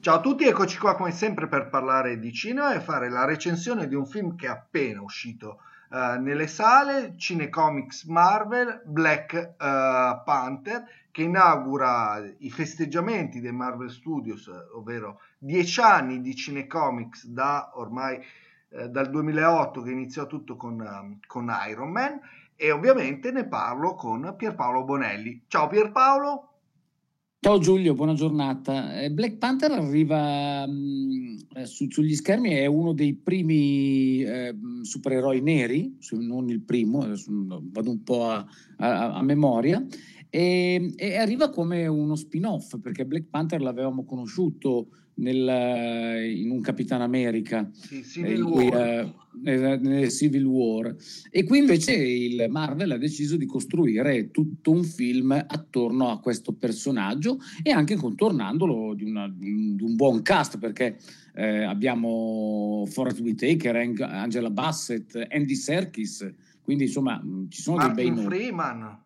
Ciao a tutti, eccoci qua come sempre per parlare di cinema e fare la recensione di un film che è appena uscito uh, nelle sale, Cinecomics Marvel Black uh, Panther, che inaugura i festeggiamenti dei Marvel Studios, ovvero dieci anni di Cinecomics da ormai eh, dal 2008 che iniziò tutto con, ehm, con Iron Man e ovviamente ne parlo con Pierpaolo Bonelli. Ciao Pierpaolo! Ciao Giulio, buona giornata. Eh, Black Panther arriva mh, mm, eh, su, sugli schermi, è uno dei primi eh, mm, supereroi neri, non il primo, vado un po' a, a, a memoria, e, e, arriva come uno spin-off perché Black Panther l'avevamo conosciuto nel, eh, in un Capitan America, sì, Civil, eh, cui, War. Eh, eh, nel Civil War. E qui invece il Marvel ha deciso di costruire tutto un film attorno a questo personaggio e anche contornandolo di, una, di un buon cast perché eh, abbiamo Forrest Whitaker, Angela Bassett, Andy Serkis, quindi insomma mm, ci sono Martin dei bei nomi.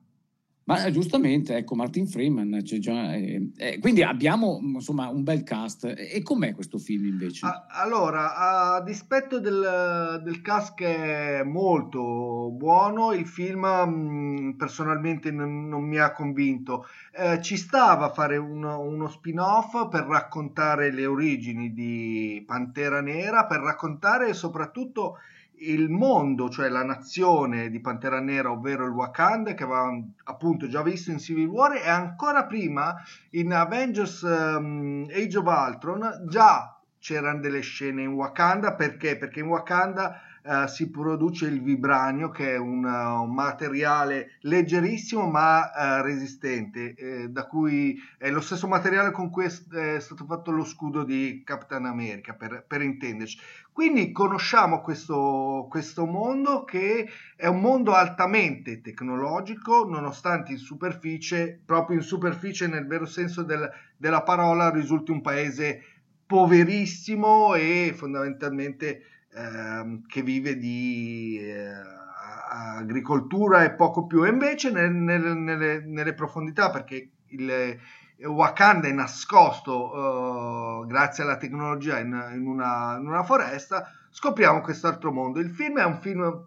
Ma eh, giustamente, ecco, Martin Freeman, già, eh, eh, quindi abbiamo insomma un bel cast. E com'è questo film invece? allora, a dispetto del, del cast che è molto buono, il film mh, mm, personalmente non, non, mi ha convinto. Eh, ci stava a fare uno, uno spin-off per raccontare le origini di Pantera Nera, per raccontare soprattutto il mondo, cioè la nazione di Pantera Nera, ovvero il Wakanda, che avevamo appunto già visto in Civil War e ancora prima in Avengers um, Age of Ultron, già c'erano delle scene in Wakanda perché? Perché in Wakanda eh, si produce il vibranio che è un, uh, un materiale leggerissimo ma uh, resistente, eh, da cui è lo stesso materiale con cui è, è stato fatto lo scudo di Captain America, per, per intenderci. Quindi conosciamo questo, questo, mondo che è un mondo altamente tecnologico, nonostante in superficie, proprio in superficie nel vero senso del, della parola, risulti un paese poverissimo e fondamentalmente ehm, che vive di eh, agricoltura e poco più. E invece nel, nel, nelle, nelle, profondità, perché il Wakanda è nascosto eh, grazie alla tecnologia in, in, una, in una foresta, scopriamo quest'altro mondo. Il film è un film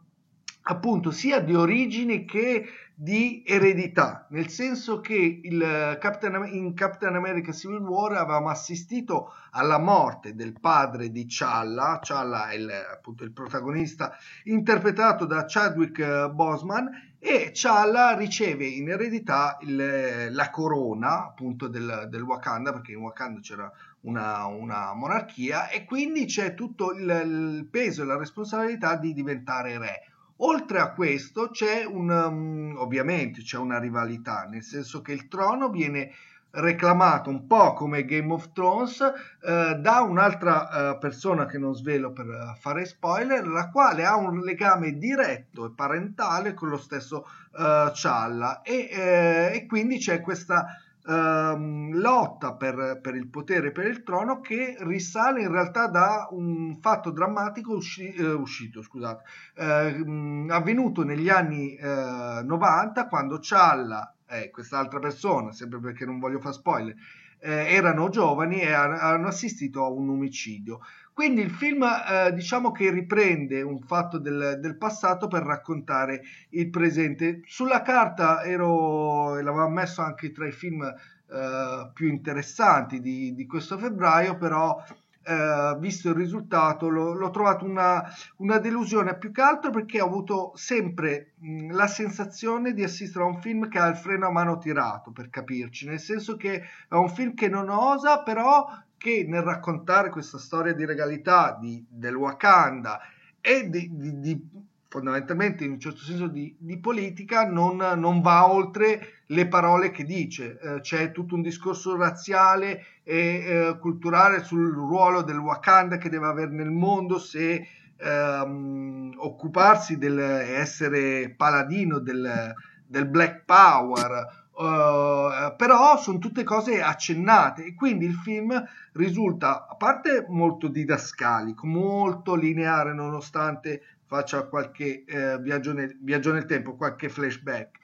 appunto sia di origini che di eredità, nel senso che eh, Captain, in Captain America Civil War avevamo assistito alla morte del padre di Challa, Challa è il, appunto il protagonista interpretato da Chadwick eh, Bosman e Challa riceve in eredità il, eh, la corona appunto del, del, Wakanda, perché in Wakanda c'era una, una monarchia e quindi c'è tutto il, il peso e la responsabilità di diventare re Oltre a questo c'è un, um, ovviamente c'è una rivalità, nel senso che il trono viene reclamato un po' come Game of Thrones eh, da un'altra eh, persona che non svelo per eh, fare spoiler, la quale ha un legame diretto e parentale con lo stesso eh, Cialla e, eh, e quindi c'è questa ehm, lotta per, per, il potere e per il trono che risale in realtà da un fatto drammatico usci- eh, uscito, scusate, ehm, avvenuto negli anni eh, 90 quando Cialla e eh, quest'altra persona, sempre perché non voglio fare spoiler, eh, erano giovani e hanno assistito a un omicidio. Quindi il film eh, diciamo che riprende un fatto del, del, passato per raccontare il presente. Sulla carta ero, l'avevo messo anche tra i film eh, più interessanti di, di, questo febbraio, però eh, visto il risultato lo, l'ho trovato una, una, delusione più che altro perché ho avuto sempre mh, mm, la sensazione di assistere a un film che ha il freno a mano tirato, per capirci, nel senso che è un film che non osa, però che nel raccontare questa storia di regalità di, del Wakanda e di, di, di, fondamentalmente in un certo senso di, politica non, non, va oltre le parole che dice. Eh, c'è tutto un discorso razziale e eh, culturale sul ruolo del Wakanda che deve avere nel mondo se ehm, occuparsi del essere paladino del, del Black Power Uh, però sono tutte cose accennate e quindi il film risulta a parte molto didascalico, molto lineare nonostante faccia qualche eh, viaggio, nel, viaggio nel tempo, qualche flashback.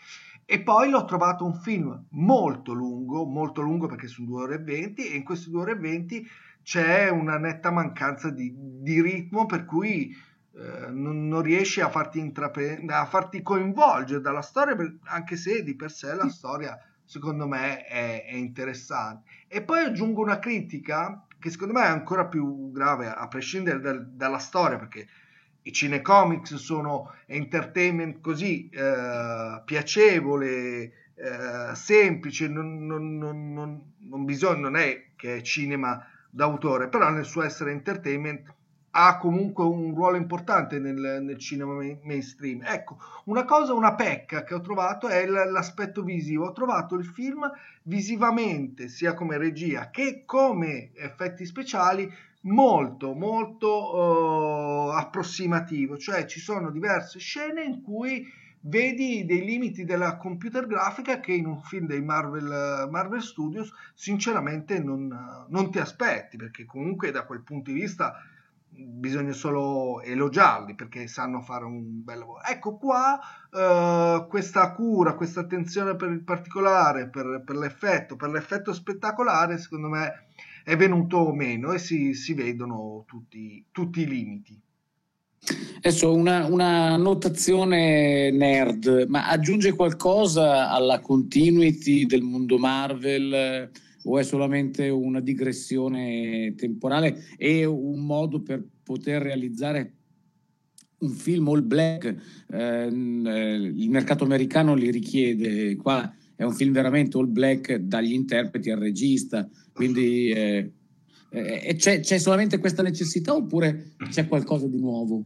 E poi l'ho trovato un film molto lungo, molto lungo perché sono due ore e venti e in queste due ore e venti c'è una netta mancanza di, di ritmo per cui eh, non, non, riesce a farti, intrape- a farti coinvolgere dalla storia, anche se di per sé la storia secondo me è, è interessante. E poi aggiungo una critica che secondo me è ancora più grave, a prescindere dal, dalla storia, perché i cinecomics sono entertainment così eh, piacevole, eh, semplice, non, non, non, non, bisogna, non è che è cinema d'autore, però nel suo essere entertainment ha comunque un ruolo importante nel, nel cinema mainstream. Ecco, una cosa, una pecca che ho trovato è l'aspetto visivo. Ho trovato il film visivamente, sia come regia che come effetti speciali, molto, molto eh, approssimativo. Cioè ci sono diverse scene in cui vedi dei limiti della computer grafica che in un film dei Marvel, Marvel Studios sinceramente non, non ti aspetti, perché comunque da quel punto di vista bisogna solo elogiarli perché sanno fare un bel lavoro. Ecco qua eh, questa cura, questa attenzione per il particolare, per, per, l'effetto, per l'effetto spettacolare, secondo me è venuto meno e si, si vedono tutti, tutti, i limiti. Adesso una, una notazione nerd, ma aggiunge qualcosa alla continuity del mondo Marvel? o è solamente una digressione temporale e un modo per poter realizzare un film all black? Eh, il mercato americano li richiede, qua è un film veramente all black dagli interpreti al regista, quindi eh, eh, eh c'è, c'è solamente questa necessità oppure c'è qualcosa di nuovo?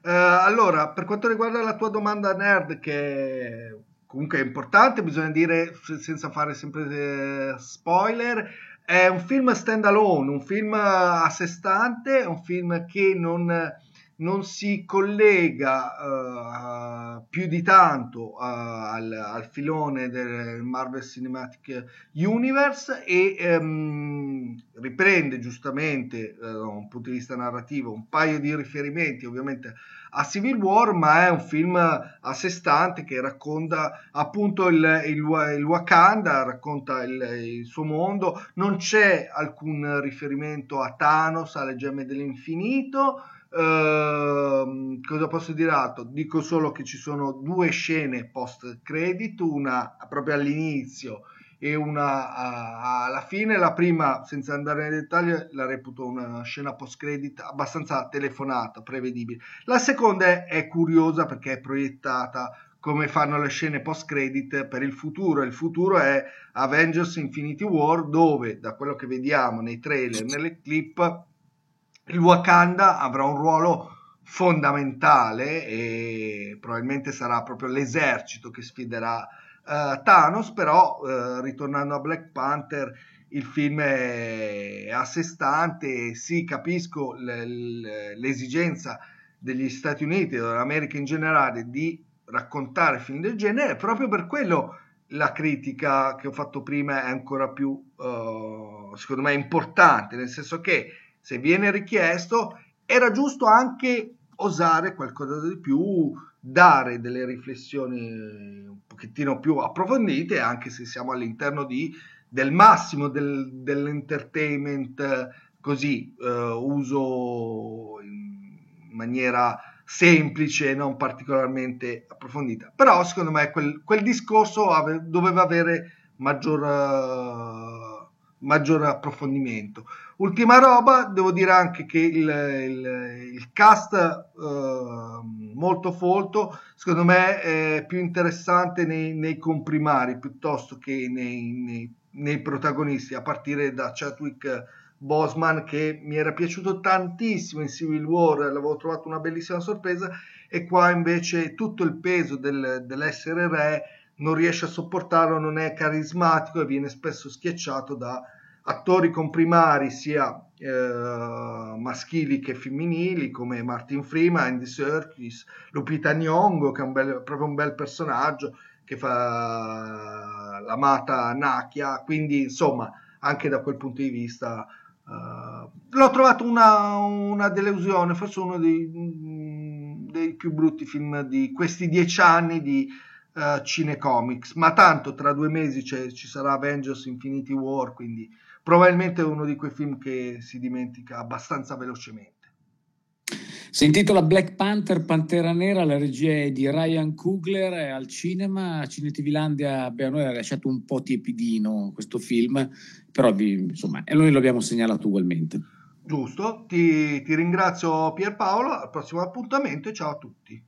Uh, allora, per quanto riguarda la tua domanda nerd, che comunque è importante, bisogna dire senza fare sempre eh, spoiler. È un film stand alone, un film a sé stante, un film che non, non si collega uh, più di tanto uh, al, al, filone del Marvel Cinematic Universe e um, riprende giustamente uh, da un punto di vista narrativo un paio di riferimenti ovviamente a Civil War, ma è un film a sé stante che racconta appunto il, il, il Wakanda, racconta il, il, suo mondo, non c'è alcun riferimento a Thanos, alle gemme dell'infinito. Ehm, cosa posso dire altro? Dico solo che ci sono due scene post credit, una proprio all'inizio e una a, alla fine la prima senza andare nei dettagli la reputo una scena post credit abbastanza telefonata prevedibile la seconda è, è curiosa perché è proiettata come fanno le scene post credit per il futuro il futuro è Avengers Infinity War dove da quello che vediamo nei trailer nelle clip il Wakanda avrà un ruolo fondamentale e probabilmente sarà proprio l'esercito che sfiderà uh, Thanos, però uh, ritornando a Black Panther, il film è a sé stante, sì capisco l'esigenza degli Stati Uniti e dell'America in generale di raccontare film del genere, proprio per quello la critica che ho fatto prima è ancora più, uh, secondo me, importante, nel senso che se viene richiesto era giusto anche osare qualcosa di più, dare delle riflessioni un pochettino più approfondite, anche se siamo all'interno di, del massimo del, dell'entertainment così eh, uso in maniera semplice, non particolarmente approfondita. Però secondo me quel, quel discorso ave, doveva avere maggior, uh, maggior approfondimento. Ultima roba, devo dire anche che il, il, il cast eh, molto folto, secondo me è più interessante nei, nei comprimari piuttosto che nei, nei, nei, protagonisti, a partire da Chadwick Bosman che mi era piaciuto tantissimo in Civil War, l'avevo trovato una bellissima sorpresa e qua invece tutto il peso del, dell'essere re non riesce a sopportarlo, non è carismatico e viene spesso schiacciato da attori comprimari sia eh, maschili che femminili come Martin Freeman, Andy Serkis, Lupita Nyong'o che è un bel, proprio un bel personaggio che fa l'amata Nakia, quindi insomma anche da quel punto di vista eh, l'ho trovato una, una delusione, forse uno dei, mm, dei, più brutti film di questi dieci anni di eh, cinecomics, ma tanto tra due mesi ci sarà Avengers Infinity War, quindi probabilmente è uno di quei film che si dimentica abbastanza velocemente. Si intitola Black Panther, Pantera Nera, la regia è di Ryan Kugler è al cinema, a Cinetivilandia beh, a noi ha lasciato un po' tiepidino questo film, però vi, insomma, noi lo abbiamo segnalato ugualmente. Giusto, ti, ti ringrazio Pierpaolo, al prossimo appuntamento e ciao a tutti.